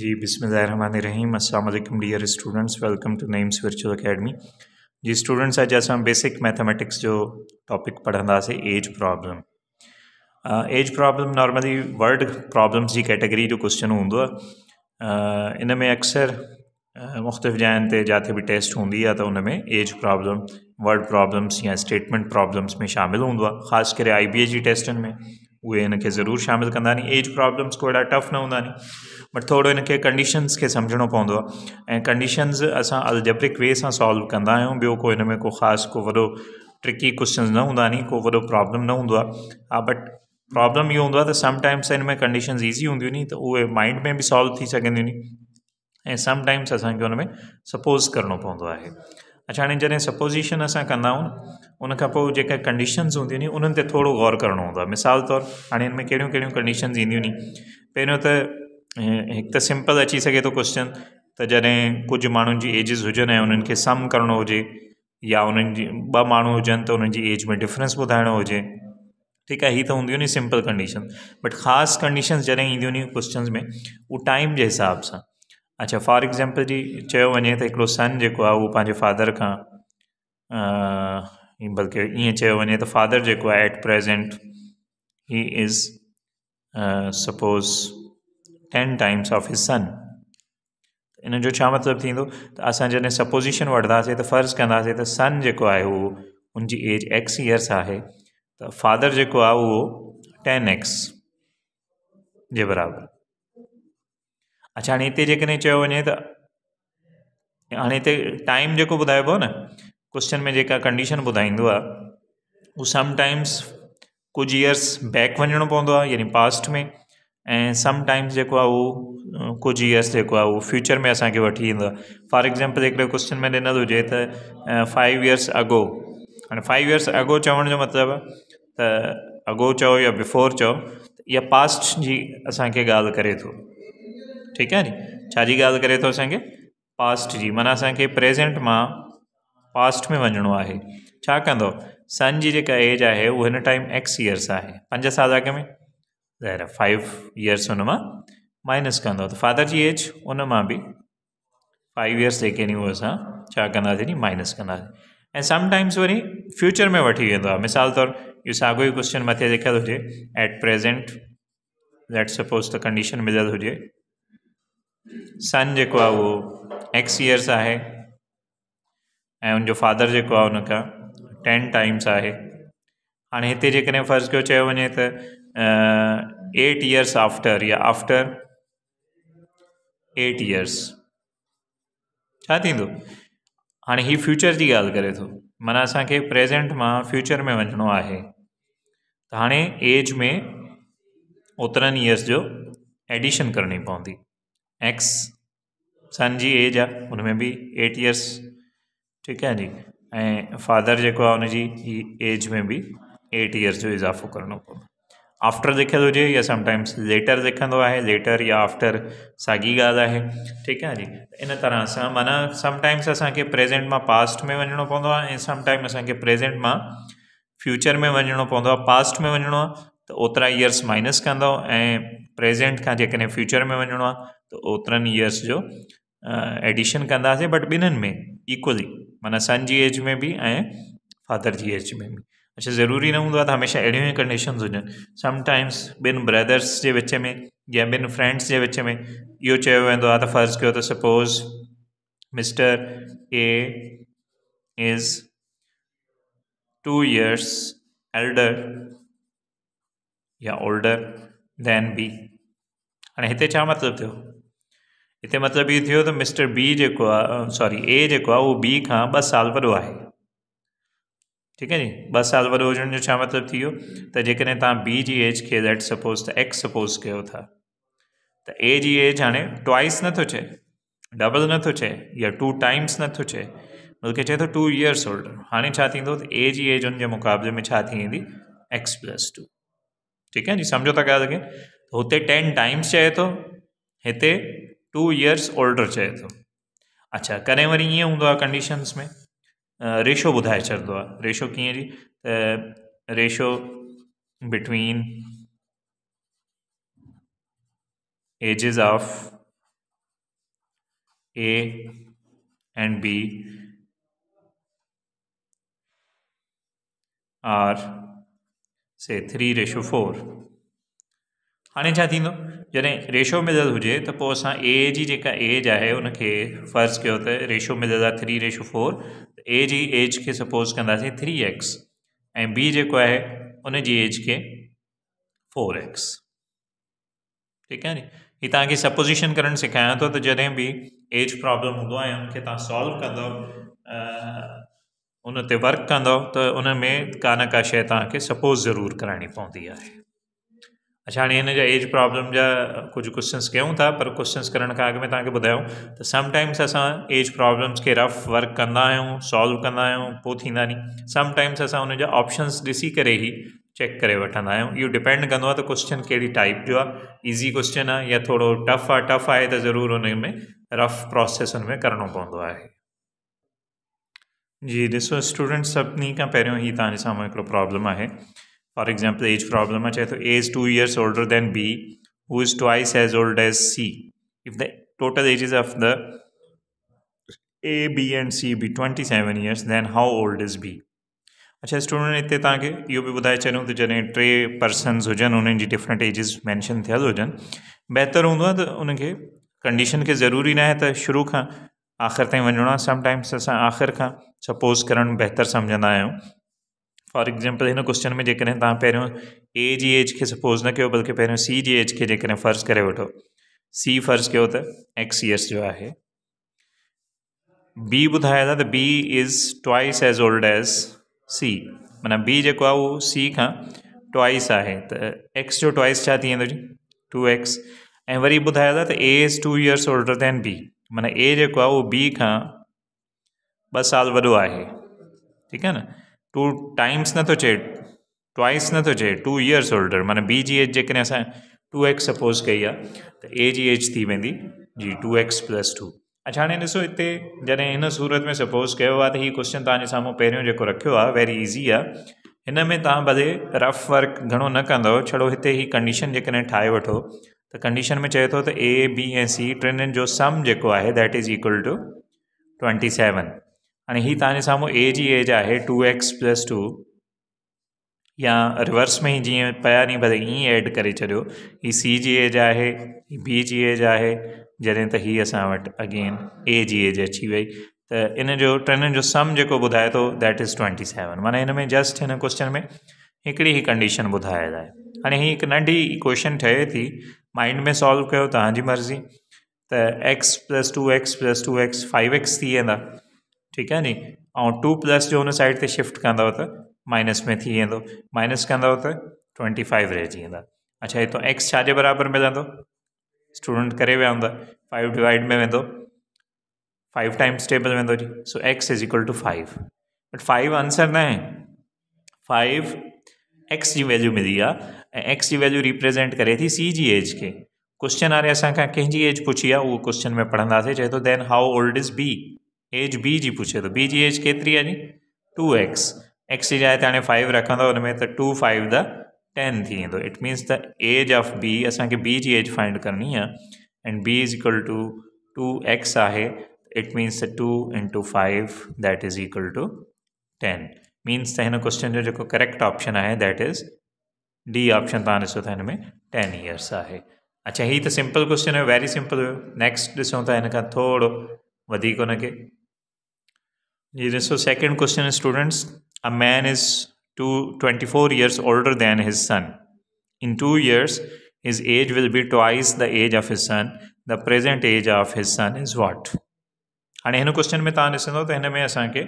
जी बिसमीम अल्लाम dear students welcome to names virtual academy जी स्टूडेंट्स आज जैसा बेसिक मैथमेटिक्स जो टॉपिक पढ़ा से age problem age problem normally word problems की कैटेगरी जो क्वेश्चन हूँ इन में अक्सर मुख्तलिफ़ जाइन जिते भी टेस्ट होंगी तो उनमें एज प्रॉब्लम वर्ड प्रॉब्लम्स या स्टेटमेंट प्रॉब्लम्स में शामिल होंगे ख़ास कर आई बी ए जी टेस्टनि में उहे हिनखे ज़रूरु शामिलु कंदा नी एज प्रॉब्लम्स कोई हेॾा टफ न हूंदा नी बट थोरो हिन खे कंडीशन्स खे सम्झणो पवंदो आहे ऐं कंडीशन्स असां अलजेब्रिक वे सां सोल्व कंदा आहियूं ॿियो कोई हिन में को ख़ासि को वॾो ट्रिकी क्वेशन न हूंदा नी को वॾो प्रॉब्लम न हूंदो आहे हा बट प्रॉब्लम इहो हूंदो आहे त समटाइम्स हिन में कंडीशन्स ईज़ी हूंदियूं नी त उहे माइंड में बि सोल्व थी सघंदियूं नी ऐं समटाइम्स असांखे हुन में सपोज़ करिणो पवंदो आहे अच्छा हाणे जॾहिं सपोज़िशन असां कंदाऊं न उनखां पोइ जेका कंडीशन्स हूंदियूं नी उन्हनि ते थोरो गौर करिणो हूंदो आहे मिसाल तौरु हाणे हिन में कहिड़ियूं कहिड़ियूं कंडीशन्स ईंदियूं नी पहिरियों त हिकु त सिंपल अची सघे थो क्वेश्चन त जॾहिं कुझु माण्हुनि जी एजिस हुजनि ऐं उन्हनि खे सम करिणो हुजे या उन्हनि जी ॿ माण्हू हुजनि त जी एज में डिफ्रेंस ॿुधाइणो हुजे ठीकु आहे हीअ त हूंदियूं नी सिंपल कंडीशन बट ख़ासि कंडीशन्स जॾहिं ईंदियूं न क्वेश्चन में टाइम जे हिसाब सां अच्छा फॉर एग्ज़ाम्पल जी वे वञे त सन जो आहे फादर का बल्कि ईअं चयो वञे फादर जो at present he is suppose ten times of his son इन जो छा मतिलबु थींदो त असां सपोज़िशन वे तो फर्ज़ कंदासीं त सन जो है वो हुन एज एक्स ईयर्स है त फादर जो आहे उहो टेन एक्स जे बराबर अच्छा हाणे हिते जेकॾहिं चयो वञे त हाणे हिते टाइम जेको ॿुधाइबो आहे न क्वेश्चन में जेका कंडीशन ॿुधाईंदो आहे हू समटाइम्स कुझु ईयर्स बैक वञिणो पवंदो आहे यानी पास्ट में ऐं सम टाइम्स जेको आहे उहो कुझु ईयर्स जेको आहे उहो फ्यूचर में असांखे वठी ईंदो आहे फॉर एग्ज़ाम्पल हिकिड़े क्वेश्चन में ॾिनल हुजे त फाइव इयर्स अॻो हाणे फाइव इयर्स अॻो चवण जो मतिलबु त अॻो चओ या बिफोर चओ इहा पास्ट जी असांखे ॻाल्हि करे थो ठीकु आहे नी छाजी ॻाल्हि करे थो असांखे पास्ट जी माना असांखे प्रेज़ेंट मां पास्ट में वञिणो आहे छा कंदो सन जी जेका एज आहे उहा हिन टाइम एक्स ईयर्स आहे पंज साल अॻ में ज़ाहिर फाइव इयर्स हुन मां माइनस कंदो त फादर जी एज उन मां बि फाइव इयर्स जेके नी उहे असां छा कंदासीं नी माइनस कंदासीं ऐं समटाइम्स वरी फ्यूचर में वठी वेंदो आहे मिसाल तौरु इहो साॻियो ई कोश्चन मथे लिखियलु हुजे एट प्रेज़ेंट लेट सपोज़ त कंडीशन मिलियलु हुजे सन जेको आहे उहो एक्स ईयर्स आहे ऐं उनजो फादर जेको आहे हुनखां टेन टाइम्स आहे हाणे हिते जेकॾहिं फर्ज़ जो चयो वञे त एट ईयर्स आफ्टर या आफ्टर एट ईयर्स छा थींदो हाणे हीअ फ्यूचर जी ॻाल्हि करे थो माना असांखे प्रेज़ेंट मां फ्यूचर में वञिणो आहे त हाणे एज में ओतिरनि इयर्स जो एडिशन करणी पवंदी एक्स सन जी एज आ उन में बि एट ईयर्स ठीक है जी ए फादर जो उनकी एज में भी एट ईयर्स जो इज़ाफ़ो करिणो पवंदो आफ्टर लिखियलु हुजे या समटाइम्स लेटर लिखंदो है लेटर या आफ्टर सागी गाल है ठीक है जी इन तरह से माना समटाइम्स असांखे प्रेजेंट में पास्ट में वनो पवंदो आहे अस प्रेजेंट में फ्यूचर में वनो पव पास्ट में वनो तो ओतरा ओतिरा इयर्स माइनस कंदो ऐं प्रेसेंट खां जेकॾहिं फ्यूचर में वनो त ओतिरनि इयर्स जो एडिशन कंदा बट ॿिन्हिनि में इक्वली माना सन जी एज में बि ऐं फादर जी एज में बि अच्छा ज़रूरी न हूंदो आहे त हमेशह अहिड़ियूं ई कंडीशन हुजनि समटाइम्स ॿिनि ब्रदर्स जे विच में या ॿिनि फ्रेंड्स जे विच में इहो चयो वेंदो आहे त फर्ज़ कयो त suppose mister A is two years elder या ओल्डर देन बी हाणे हिते छा मतिलबु थियो हिते मतिलबु इहो थियो त मिस्टर बी जेको आहे सॉरी ए जेको आहे उहो बी खां ॿ साल वॾो आहे ठीकु आहे जी ॿ साल वॾो हुजण जो छा मतिलबु थी वियो त जेकॾहिं तव्हां बी जी एज खे लेट सपोज़ त एक्स सपोज़ कयो था त ए जी एज हाणे ट्वॉइस नथो चए डबल नथो चए या टू टाइम्स नथो चए बल्कि चए थो टू ईयर्स ओल्ड हाणे छा थींदो त ए जी एज हुनजे मुक़ाबले में छा थी वेंदी एक्स प्लस टू ठीकु आहे जी सम्झो था ॻाल्हाए सघे हुते टेन टाइम्स चए थो हिते टू इयर्स ओल्डर चए थो अच्छा कॾहिं वरी ये हूंदो कंडीशन्स में रेशो ॿुधाए छॾंदो रेशो कीअं जी ratio between ages of A and B are से थ्री रेशो फोर हाणे छा थींदो जॾहिं रेशो मिलियलु हुजे त पोइ असां ए जी जेका एज आहे उनखे फर्ज़ु कयो त रेशो मिलियलु आहे थ्री रेशो फोर ए जी एज खे सपोज़ कंदासीं थ्री एक्स ऐं बी जेको आहे उन एज खे फोर एक्स ठीकु आहे नी हीअ तव्हांखे सपोज़िशन करणु सेखारियां थो त जॾहिं बि एज प्रॉब्लम हूंदो आहे तव्हां सॉल्व कंदव उन ते वर्क कंदव त उन में का न का शइ तव्हांखे सपोस ज़रूरु कराइणी पवंदी आहे अच्छा हाणे हिन जा एज प्रोब्लम जा कुझु क्वेशन्स कयूं था पर कोश्चन्स करण खां अॻु में तव्हांखे ॿुधायो त समटाइम्स असां एज प्रॉब्लम्स खे रफ़ वर्क कंदा आहियूं सोल्व कंदा आहियूं पोइ थींदा नी समटाइम्स असां हुनजा ऑप्शन्स ॾिसी करे ई चेक करे वठंदा आहियूं इहो डिपेंड कंदो आहे त कोश्चन कहिड़ी टाइप जो आहे ईज़ी क्वेश्चन आहे या थोरो टफ आहे टफ़ आहे त ज़रूरु हुन में रफ़ प्रोसेस हुन में करिणो पवंदो आहे जी ॾिसो स्टूडेंट्स सभिनी खां पहिरियों ई तव्हांजे साम्हूं हिकिड़ो प्रॉब्लम आहे फॉर एग्जाम्पल एज प्रॉब्लम है चाहे तो A is two years older than B who is twice as old as C if the total ages of the A B and C be twenty seven years than how old is B अच्छा student इतने तक यो भी बुधा छॾियूं तो जैसे टे person हुजन उन्हें जी डिफरेंट एजिस मैंशन थियल हुजन बेहतर हों तो, तो उनके कंडीशन के ज़रूरी ना है तो शुरू का आख़िर ताईं वञिणो समटाइम्स अस आख़िर का सपोज़ करणु बेहतर समझा आहियूं फॉर एग्जाम्पल इन क्वेश्चन में जेकॾहिं पे ए जी एज के सपोज़ न कर बल्कि पैरों सी जी एज के जेकॾहिं फर्ज करे वो सी फर्ज कर एक्स ईयर्स जो है बी ॿुधाए था तो B is twice as old as C माना बी जो आहे सी का ट्वाइस है तो एक्स जो ट्वाइस तो जी टू एक्स ए वरी ॿुधाए था A is two years older than B माना ए जो आहे बी का ब साल वो है ठीक है न टू टाइम्स नथो चए ट्वाइस नथो चए टू ईयर्स ओल्डर माना बी जी एज जेकॾहिं असां टू एक्स सपोज़ कई आहे त ए जी एज थी वेंदी जी टू एक्स प्लस टू अच्छा हाणे ॾिसो हिते जॾहिं हिन सूरत में सपोज कयो आहे त ही क्वेशन तव्हांजे साम्हूं पहिरियों जेको रखियो आहे वेरी ईज़ी आहे हिन में तव्हां भले रफ़ वर्क घणो न कंदव छोड़ो हिते ही कंडीशन जेकॾहिं ठाहे वठो त कंडीशन में चए थो त ए बी ऐं सी टिनि जो सम जेको आहे that is equal to twenty seven અને હી તાન સામે એજી એજ આહે 2x+2 યહ રિવર્સ મે જી પયા ની બત ઈ એડ કરે ચલ્યો ઈ સીજી એજ આહે બીજી એજ આહે જડે તહી આસા વટ અગેન એજી એજ છે ભઈ તો ઇને જો ટ્રેન્ડ જો સમ જે કો બધાય તો ધેટ ઇસ 27 મને ઇનમે જસ્ટ ઇને ક્વેશ્ચન મે એકડી હી કન્ડિશન બધાય જાય અને હી એક નન્ડી ક્વેશ્ચન થે થી માઇન્ડ મે સોલ્વ કયો તા હાજી મરજી તો x+2x+2x 5x થી અને ठीक है नी और टू प्लस जो उन साइड से शिफ्ट कह माइनस में थी वो माइनस कह तो ट्वेंटी फाइव रहिजी अच्छा अच्छा तो एक्स छाजे बराबर मिल स्टूडेंट तो, करे फाइव डिवाइड में वो फाइव टाइम्स टेबल वो जी so x is equal to five but five answer न फाइव एक्स की वैल्यू मिली आहे एक्स की वैल्यू रिप्रेज़ेंट करे थी सी जी एज के क्वेश्चन रहे असा कंहिंजी एज पुछी वो क्वेश्चन में पढ़ंदासीं चाहे तो then how old is B age B जी एज તો બી એજ કેતરી एक्स એક્સ એક્સ જાય हाँ फाइव रखा हुन में टू फाइव द टेन थी तो it means the age of B as B जी एज फाइंड करनी है and B is equal to two x है it means the two into five that is equal to ten means तो इन question जो जो करेक्ट ऑप्शन है that is D option तुम ऐसो तो इनमें टेन ईयर्स है अच्छा हीउ तो सिंपल क्वेश्चन है वेरी सिंपल नेक्स्ट ॾिसूं था थोड़ा खां जीअं ॾिसो second question students a man is two twenty four years older than his son in two years his age will be twice the age of his son the present age of his son is what हाणे हिन question में तव्हां ॾिसंदव त हिन में असांखे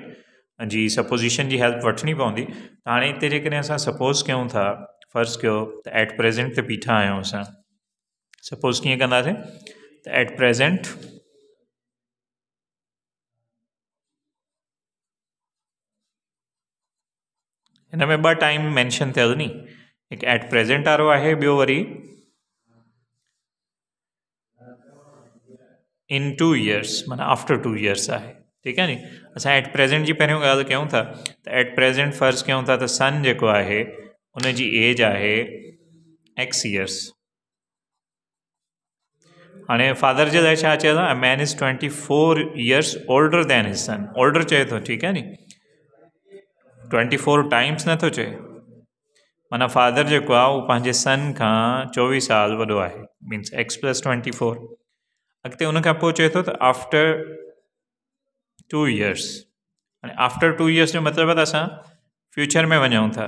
जी सपोज़िशन जी help वठिणी पवंदी त हाणे हिते जेकॾहिं असां सपोस कयूं था फर्स्ट कयो त एट प्रेसेंट त बीठा आहियूं असां सपोस कीअं कंदासीं त एट हिन में ॿ टाइम मैंशन थियल नी हिकु एट प्रेसेंट वारो आहे ॿियो वरी इन टू ईयर्स माना आफटर टू ईयर्स आहे ठीकु आहे नी असां एट प्रेसेंट जी पहिरियों ॻाल्हि कयूं था त एट प्रेसेंट फर्ज़ु कयूं था त सन जेको आहे उनजी एज आहे एक्स इयर्स हाणे फादर जे लाइ छा चयो त man is twenty four years older than his son older चए थो ठीकु आहे नी 24 फोर टाइम्स नथो चए माना फादर जेको आहे उहो पंहिंजे सन खां चोवीह साल वॾो आहे means x plus twenty four अॻिते हुन खां पोइ चए थो त after two years after two years जो मतिलबु आहे त असां फ्यूचर में वञूं था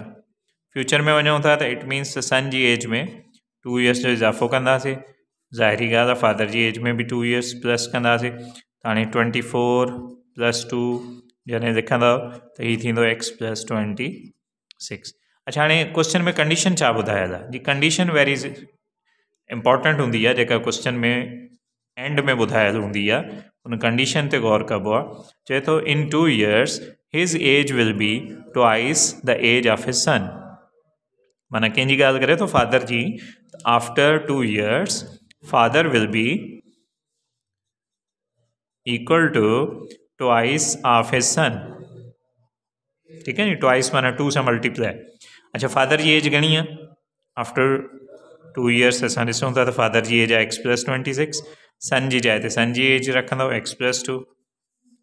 फ्यूचर में वञूं था त इट मीन्स सन जी एज में टू ईयर्स जो इज़ाफ़ो कंदासीं ज़ाहिरी ॻाल्हि आहे फादर जी एज में बि टू ईयर्स प्लस कंदासीं हाणे फोर प्लस टू जैसे लिखंदव त ये थींदो एक्स प्लस ट्वेंटी सिक्स अच्छा हाणे क्वेश्चन में कंडीशन छा ॿुधायल आहे जी कंडीशन वेरी इंपॉर्टेंट हूंदी आहे जेका क्वेश्चन में एंड में ॿुधायल हूंदी आहे उन कंडीशन ते गौर कबो आहे चए थो in two years his age will be twice the age of his son माना कंहिंजी ॻाल्हि करे थो फादर जी after two years father will be equal to twice of a son ठीक है नहीं ट्वाइस माना टू से मल्टीप्लाई अच्छा फादर की एज गणी है आफ्टर टू ईयर्स असूँ था त फादर की एज आ x plus twenty six son की जाए तो सन की एज रख एक्स प्लस टू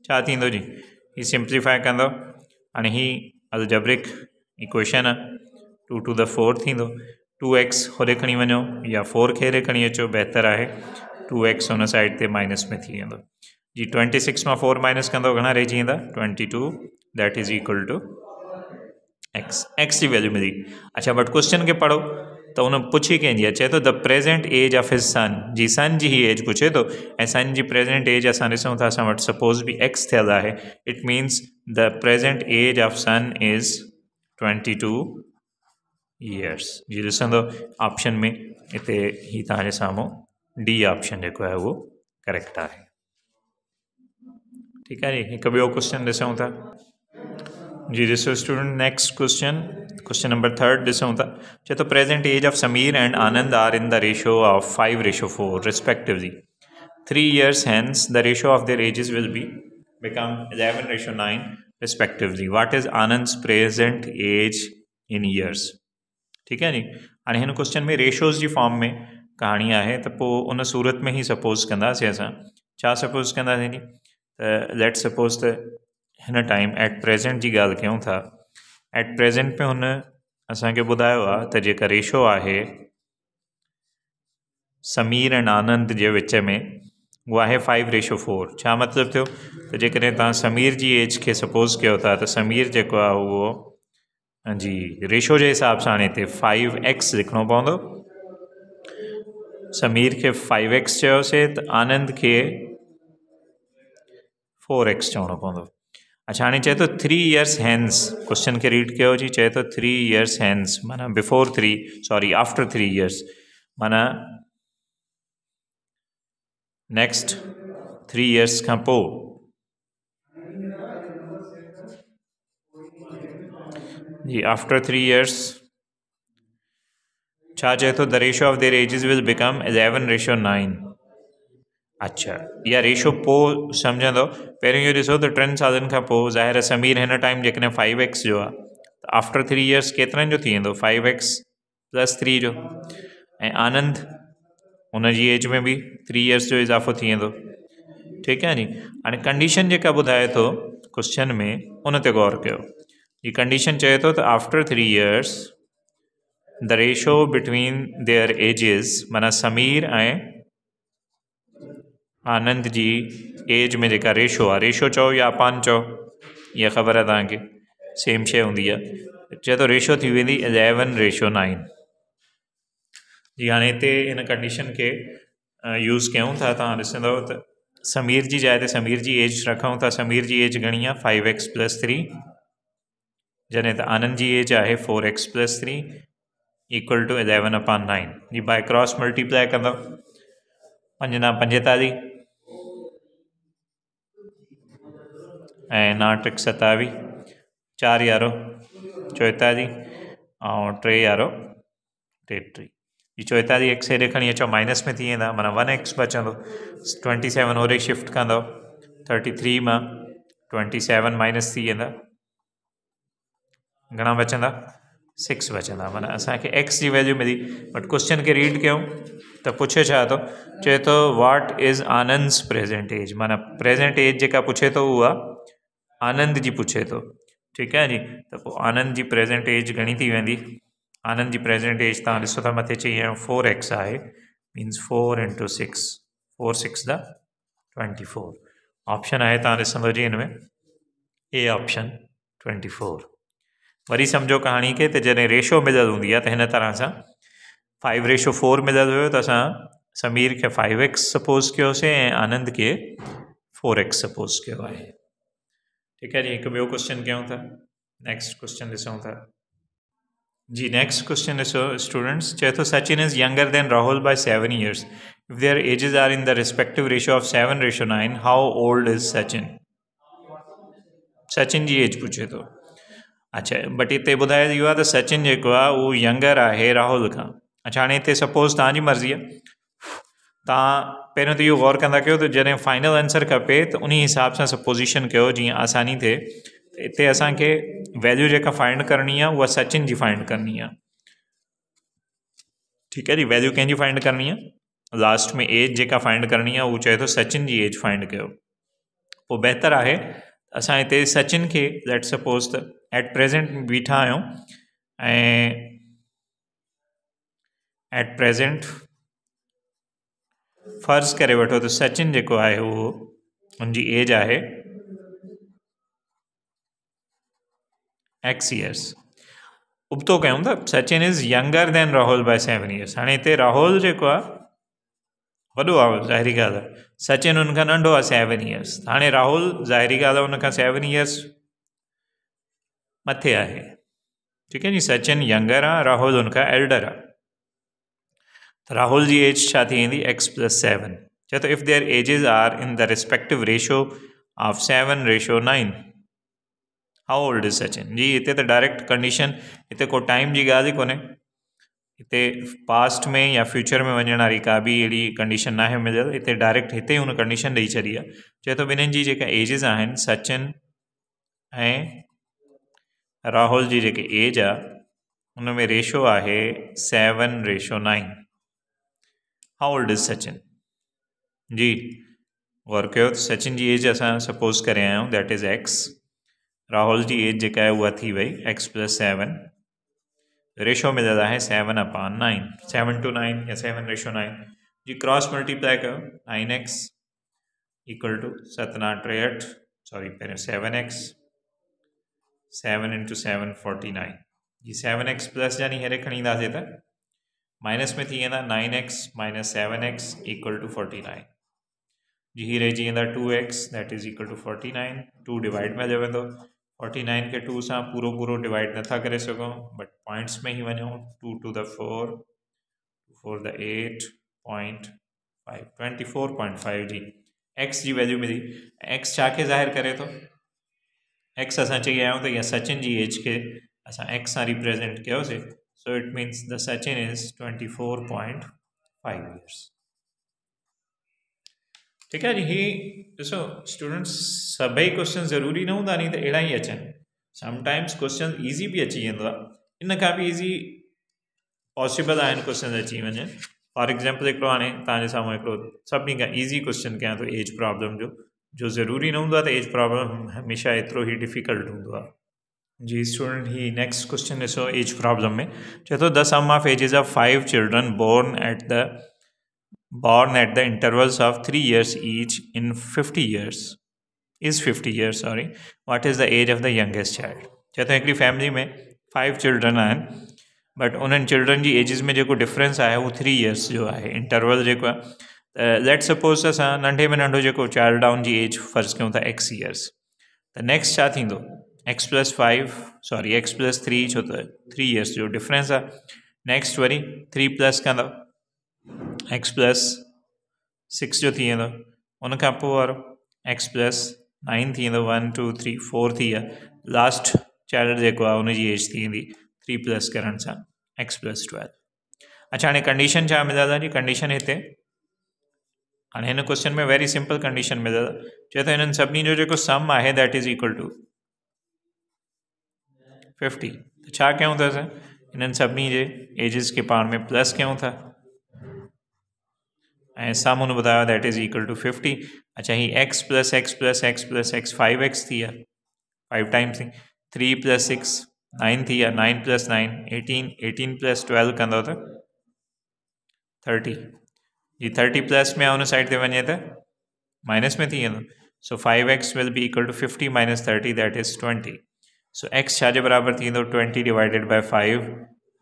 छा जी ही सिंप्लीफाई कौ हाँ ही अलजब्रिक इक्वेशन आ two two the four two x होॾे खी वञो या फोर खेरे खी अचो बेहतर है टू एक्स उन साइड से माइनस में थी जी ट्वेंटी सिक्स में फोर माइनस कंदो घा रही twenty two that is equal to x x की वैल्यू मिली अच्छा बट क्वेश्चन के पढ़ो तो उन पुछी कंहिंजी अचे तो the present age of his son जी सन जी ही एज पुछे तो ए सन की प्रेज़ेंट एज असूँ था असां सपोज़ भी एक्स थियल है it means the present age of son is twenty two years जी ॾिसंदो तो ऑप्शन तो में इतने ही तव्हांजे डी ऑप्शन जो है वो करेक्ट है ठीक है जी हिकु ॿियो क्वेश्चन ॾिसूं था जी ॾिसो student next question question number third ॾिसूं था चए अच्छा, तो present age of Sameer and Anand are in the ratio of five ratio four respectively three years hence the ratio of their ages will be become eleven ratio nine respectively what is Anand present age in years ठीक है जी हाँ इन question में ratios की form में कहानी है तो उन सूरत में ही सपोज़ कंदासीं असां छा त लेट सपोज़ त हिन टाइम एट प्रेज़ेंट जी ॻाल्हि कयूं था एट प्रेज़ेंट में हुन असांखे ॿुधायो आहे त जेका रेशो आहे समीर ऐं आनंद जे विच में उहा आहे फाइव रेशो फोर छा मतिलबु थियो त जेकॾहिं तव्हां समीर जी एज खे सपोज़ कयो था त समीर जेको आहे उहो जी रेशो जे हिसाब सां हाणे हिते फाइव एक्स लिखणो पवंदो समीर खे फाइव एक्स चयोसीं त आनंद खे फोर एक्स चवण पव अच्छा हाँ चाहे तो थ्री इयर्स हैंस क्वेश्चन के रीड क्या हो जी चाहे तो थ्री इयर्स हैंस माना before three sorry after three years माना नेक्स्ट थ्री इयर्स का पो जी आफ्टर थ्री इयर्स छा तो the ratio of their ages will become eleven ratio nine अच्छा इहा रेशो पोइ सम्झंदो पहिरियों इहो ॾिसो त टिनि सालनि खां पोइ ज़ाहिर समीर हिन टाइम जेकॾहिं फाइव एक्स जो आहे त आफ्टर थ्री इयर्स केतिरनि जो थी वेंदो फाइव एक्स प्लस थ्री जो ऐं आनंद हुन एज में बि थ्री इयर्स जो इज़ाफ़ो थी वेंदो ठीकु आहे नी हाणे कंडीशन जेका ॿुधाए थो क्वश्चन में उन ते गौर कयो हीअ कंडीशन चए थो त after three years the ratio between their ages माना समीर ऐं आनंद जी एज में जेका रेशो आहे रेशो चओ या अपान चओ इहा ख़बर आहे तव्हांखे सेम शइ हूंदी आहे चए थो रेशो थी वेंदी इलेवन रेशो नाइन जी हाणे हिते हिन कंडीशन खे यूज़ कयूं था तव्हां ॾिसंदव त समीर जी जाइ ते समीर जी एज रखूं था समीर जी एज घणी आहे फाइव एक्स प्लस थ्री जॾहिं त आनंद जी एज आहे four x plus three equal to eleven अपान नाइन जी बाए क्रॉस मल्टीप्लाई कंदव पंजना पंजेतालीह नाटक सतावी चार यारो चोएताली और टे यारो टेटी ये चोएतालीह एक्स एडे खी अचो माइनस में थी वेंदा माना वन एक्स बच्चों ट्वेंटी सेवन और शिफ्ट कौ थर्टी थ्री में ट्वेंटी सैवन माइनस थी वेंदा घणा बचंदा सिक्स बचंदा माना असांखे एक्स की वैल्यू मिली बट क्वेश्चन के रीड क्यों तो पुछे छा चे तो what is Anand's present age माना प्रेज़ेंट एज जो पुछे तो वह आनंद जी पुछे तो ठीक है जी तो आनंद जी प्रेजेंट एज घणी थी वेंदी आनंद जी प्रेजेंट एज तव्हां ॾिसो था मथे चाहिए विया आहियूं four x 6, means four into six four six the twenty four option आहे तव्हां ॾिसंदव जी इन में ए ऑप्शन ट्वैंटी फोर वरी समझो कहानी के त रेशो मिलियलु हूंदी आहे त तरह सां फाइव रेशो फोर मिलियलु हुयो त समीर के फाइव एक्स सपोस कयोसीं आनंद के फोर एक्स सपोज़ कयो आहे ठीक है जी एक बो क्वेश्चन क्यों था नेक्स्ट क्वेश्चन ॾिसूं था जी नेक्स्ट क्वेश्चन ॾिसो स्टूडेंट्स चए थो Sachin is younger than Rahul by seven years if their ages are in the respective ratio of seven ratio nine how old is Sachin Sachin जी एज पुछे थो तो। अच्छा बट हिते ॿुधाए इहो आहे त सचिन जेको आहे उहो यंगर आहे राहुल खां अच्छा हाणे हिते सपोज़ तव्हांजी मर्ज़ी आहे तव्हां पहले तो यो गौर कंदा कर त फाइनल आंसर खपे तो उन्हीं हिसाब से सपोज़िशन जी हाँ, आसानी थे इतने असा के वैल्यू जो फाइंड करनी है वह सचिन की फाइंड करनी है ठीक है जी वैल्यू कंहिंजी फाइंड करनी है लास्ट में एज जो फाइंड करनी है वो चाहे तो सचिन की एज फाइंड कर वो बेहतर है अस इत सचिन के लेट सपोज़ एट प्रेज़ेंट बीठा आयो एट प्रेज़ेंट फर्ज़ कर वठो त सचिन जो है वो हुनजी एज है एक्स ईयर्स उबतो कयूं था Sachin is younger than Rahul by seven years हाँ हिते राहुल जो वो वॾो आहे सचिन उन नंढो आ सेवन ईयर्स हाँ राहुल ज़ाहिरी ॻाल्हि सेवन ईयर्स मथे आहे ठीक है जी सचिन यंगर आ राहुल हुनखां एल्डर आहे राहुल जी एज छा थी वेंदी एक्स प्लस सेवन चए थो if their ages are in the respective of of seven 9, nine old old is Sachin जी हिते त डाइरेक्ट कंडीशन हिते को टाइम जी ॻाल्हि ई कोन्हे हिते पास्ट में या फ्यूचर में वञण वारी का बि अहिड़ी कंडीशन नाहे मिले हिते डायरेक्ट हिते ई उन कंडीशन ॾेई छॾी आहे चए थो ॿिन्हिनि जी जेका एजिस आहिनि सचिन ऐं राहुल जी जेकी एज आहे उन में रेशो आहे seven ratio nine how old is Sachin जी गौर कहो सचिन जी एज असां सपोज़ करे आहियूं दैट इज़ एक्स राहुल जी एज जेका आहे उहा थी वई एक्स प्लस सेवन रेशो मिलियल आहे सेवन अपान नाइन सेवन टू नाइन या सेवन रेशो नाइन जी क्रॉस मल्टीप्लाई कयो नाइन एक्स इक्वल टू सतना टेहठ सॉरी पहिरियों seven x seven into seven forty nine जी सेवन एक्स प्लस यानी हेरे खणी ईंदासीं त माइनस में थी ना nine x minus seven x equal to forty nine जी ही रही two x that is equal to forty nine two divide में जब तो फोर्टी नाइन के टू सां पूरो पूरो डिवाइड नथा करे सको बट पॉइंट्स में ही one two two the four two four the eight point five twenty four point five जी एक्स जी वैल्यू मिली एक्स छा ज़ाहिर करे तो एक्स अस चई आहियूं त सचिन जी एज के अस एक्स से रिप्रेज़ेंट किया So it means the Sachin is 24.5 years. ठीक है जी तो ही स्टूडेंट्स सभी क्वेश्चन ज़रूरी न हूंदा नहीं तो अड़ा ही अचन समटाइम्स क्वेश्चन ईज़ी भी अची वेंदो इन का भी ईज़ी पॉसिबल आन क्वेश्चन अची वन फॉर एग्ज़ाम्पल एक हाणे तव्हांजे साम्हूं हिकिड़ो सभिनी का ईज़ी क्वेश्चन क्या तो एज प्रॉब्लम जो जो ज़रूरी न हूंदो एज प्रॉब्लम हमेशा एतो ही डिफिकल्ट हूंदो जी स्टूडेंट ही next question is age problem में चाहे तो the sum of ages of five children born at the born at the intervals of three years each in fifty years is fifty years sorry what is the age of the youngest child चाहे तो एक family में five children आहिनि but उन्हनि children जी ages में जेको difference आहे उहो थ्री इयर्स जो आहे इंटरवल जेको आहे लेट सपोज़ असां नंढे में नंढो जेको चाइल्ड डाउन जी एज फर्ज़ कयूं था एक्स ईयर्स त नेक्स्ट छा थींदो x plus five sorry x plus three जो तो थ्री ईयर्स जो डिफरेंस है नेक्स्ट वरी थ्री प्लस कह एक्स प्लस सिक्स जो थी उन एक्स प्लस नाइन थी वन टू थ्री फोर थी लास्ट अच्छा, चाइल्ड जो आहे एज थी थ्री प्लस कर एक्स प्लस ट्वेल्व अच्छा हाँ कंडीशन छा मिलियल जी कंडीशन इतने हाँ इन क्वेश्चन में वेरी सिंपल कंडीशन मिलियल चाहे तो इन सभी जो सम है that is equal to fifty तो छा कयूं था असां इन्हनि सभिनी जे एजिस खे पाण में प्लस कयूं था ऐं साम्हूं ॿुधायो that is equal to fifty अच्छा ही x plus x plus x plus x five x थी आहे फाइव टाइम्स थी थ्री प्लस सिक्स नाइन थी आहे nine plus nine eighteen eighteen plus twelve कंदो त थर्टी जी थर्टी प्लस में हुन साइड ते वञे त माइनस में थी वेंदो so five x will be equal to fifty minus thirty that is twenty so x छाजे बराबरि थींदो ट्वेंटी डिवाइडिड बाए फाइव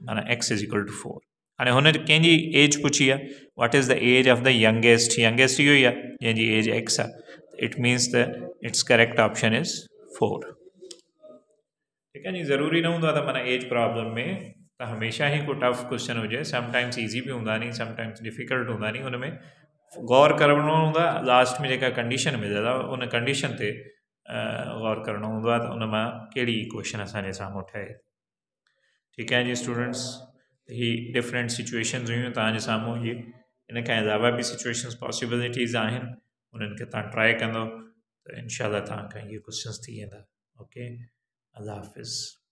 माना x is equal to four हाणे हुन कंहिंजी एज पुछी आहे what is the age of the youngest youngest इहो ई आहे जंहिंजी एज एक्स आहे it means the it's correct option is four ठीकु आहे ज़रूरी न हूंदो आहे त माना एज प्रॉब्लम में त हमेशह ई को टफ क्वेशन हुजे समटाइम्स ईज़ी बि हूंदा नी समटाइम्स डिफिकल्ट हूंदा नी हुन में ग़ौर करणो हूंदो आहे लास्ट में जेका कंडीशन मिलंदी उन कंडीशन ते ग़ौर करिणो हूंदो आहे त उन मां कहिड़ी क्वेशन असांजे साम्हूं ठहे ठीकु आहे जी स्टूडेंट्स हीअ डिफरेंट सिचुएशन्स हुयूं तव्हांजे साम्हूं इहे इन खां अलावा बि सिचुएशन पॉसिबिलिटीज़ आहिनि उन्हनि खे तव्हां ट्राए कंदव त इनशा इहे थी वेंदा ओके अलाह हाफ़िज़